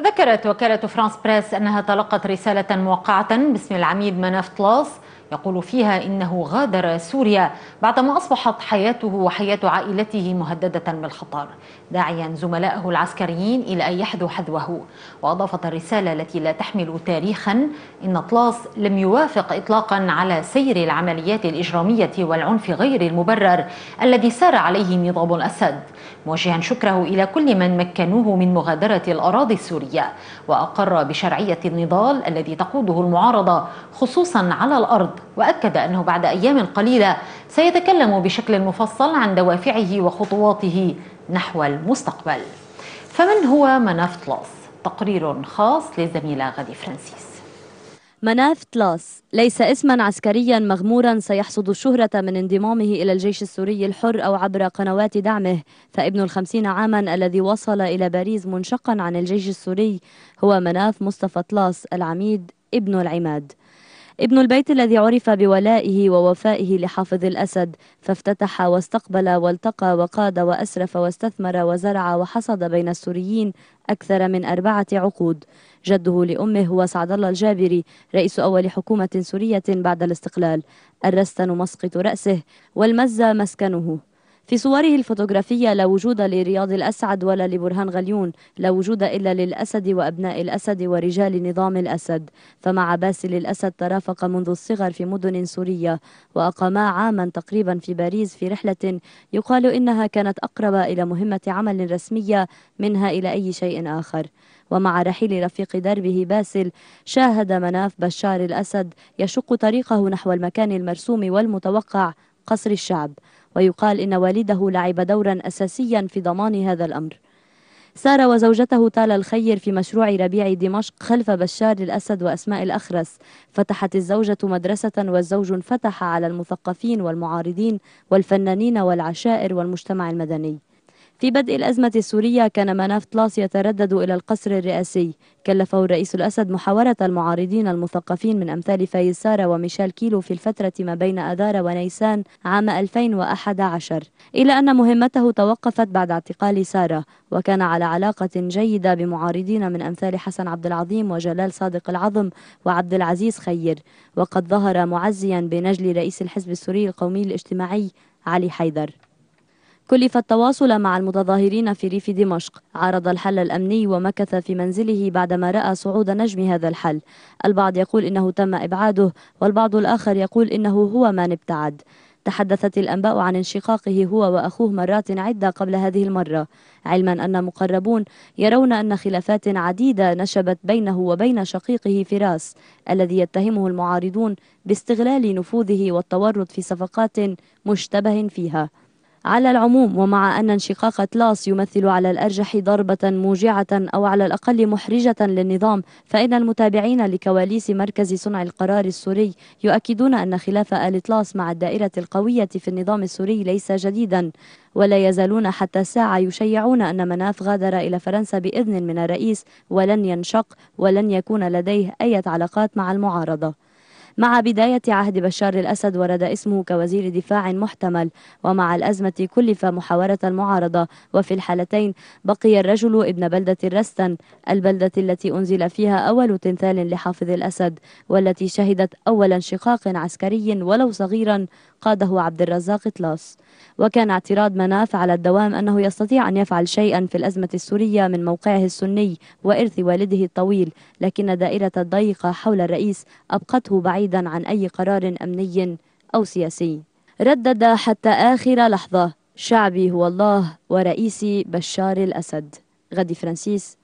ذكرت وكالة فرانس بريس أنها تلقت رسالة موقعة باسم العميد مناف طلاس يقول فيها إنه غادر سوريا بعدما أصبحت حياته وحياة عائلته مهددة بالخطر داعيا زملائه العسكريين إلى أن يحذوا حذوه وأضافت الرسالة التي لا تحمل تاريخا إن طلاس لم يوافق إطلاقا على سير العمليات الإجرامية والعنف غير المبرر الذي سار عليه نظام الأسد موجها شكره إلى كل من مكنوه من مغادرة الأراضي السورية وأقر بشرعية النضال الذي تقوده المعارضة خصوصا على الأرض وأكد أنه بعد أيام قليلة سيتكلم بشكل مفصل عن دوافعه وخطواته نحو المستقبل فمن هو مناف طلاس؟ تقرير خاص للزميلة غدي فرانسيس مناف طلاس ليس اسما عسكريا مغمورا سيحصد الشهرة من انضمامه إلى الجيش السوري الحر أو عبر قنوات دعمه فابن الخمسين عاما الذي وصل إلى باريس منشقا عن الجيش السوري هو مناف مصطفى طلاس العميد ابن العماد ابن البيت الذي عرف بولائه ووفائه لحافظ الأسد فافتتح واستقبل والتقى وقاد وأسرف واستثمر وزرع وحصد بين السوريين أكثر من أربعة عقود جده لأمه هو سعد الله الجابري رئيس أول حكومة سورية بعد الاستقلال الرستن مسقط رأسه والمزة مسكنه في صوره الفوتوغرافية لا وجود لرياض الأسعد ولا لبرهان غليون لا وجود إلا للأسد وأبناء الأسد ورجال نظام الأسد فمع باسل الأسد ترافق منذ الصغر في مدن سورية وأقاما عاما تقريبا في باريس في رحلة يقال إنها كانت أقرب إلى مهمة عمل رسمية منها إلى أي شيء آخر ومع رحيل رفيق دربه باسل شاهد مناف بشار الأسد يشق طريقه نحو المكان المرسوم والمتوقع قصر الشعب ويقال إن والده لعب دورا أساسيا في ضمان هذا الأمر سار وزوجته تالا الخير في مشروع ربيع دمشق خلف بشار الأسد وأسماء الأخرس فتحت الزوجة مدرسة والزوج انفتح على المثقفين والمعارضين والفنانين والعشائر والمجتمع المدني في بدء الأزمة السورية كان مناف طلاس يتردد إلى القصر الرئاسي كلفه الرئيس الأسد محاورة المعارضين المثقفين من أمثال فايز سارة وميشيل كيلو في الفترة ما بين أذار ونيسان عام 2011 إلى أن مهمته توقفت بعد اعتقال سارة وكان على علاقة جيدة بمعارضين من أمثال حسن عبد العظيم وجلال صادق العظم وعبد العزيز خير وقد ظهر معزيا بنجل رئيس الحزب السوري القومي الاجتماعي علي حيدر كلف التواصل مع المتظاهرين في ريف دمشق عارض الحل الأمني ومكث في منزله بعدما رأى صعود نجم هذا الحل البعض يقول إنه تم إبعاده والبعض الآخر يقول إنه هو من ابتعد تحدثت الأنباء عن انشقاقه هو وأخوه مرات عدة قبل هذه المرة علما أن مقربون يرون أن خلافات عديدة نشبت بينه وبين شقيقه فراس الذي يتهمه المعارضون باستغلال نفوذه والتورط في صفقات مشتبه فيها على العموم ومع أن انشقاق طلاس يمثل على الأرجح ضربة موجعة أو على الأقل محرجة للنظام فإن المتابعين لكواليس مركز صنع القرار السوري يؤكدون أن خلاف آل طلاس مع الدائرة القوية في النظام السوري ليس جديدا ولا يزالون حتى الساعة يشيعون أن مناف غادر إلى فرنسا بإذن من الرئيس ولن ينشق ولن يكون لديه أي علاقات مع المعارضة مع بداية عهد بشار الأسد ورد اسمه كوزير دفاع محتمل ومع الأزمة كلف محاورة المعارضة وفي الحالتين بقي الرجل ابن بلدة الرستن البلدة التي أنزل فيها أول تمثال لحافظ الأسد والتي شهدت أول انشقاق عسكري ولو صغيرا قاده عبد الرزاق طلاس وكان اعتراض مناف على الدوام أنه يستطيع أن يفعل شيئا في الأزمة السورية من موقعه السني وإرث والده الطويل لكن دائرة الضيقة حول الرئيس أبقته بعيدا بعيدا عن أي قرار أمني أو سياسي ردد حتى آخر لحظة شعبي هو الله ورئيسي بشار الأسد غدي فرانسيس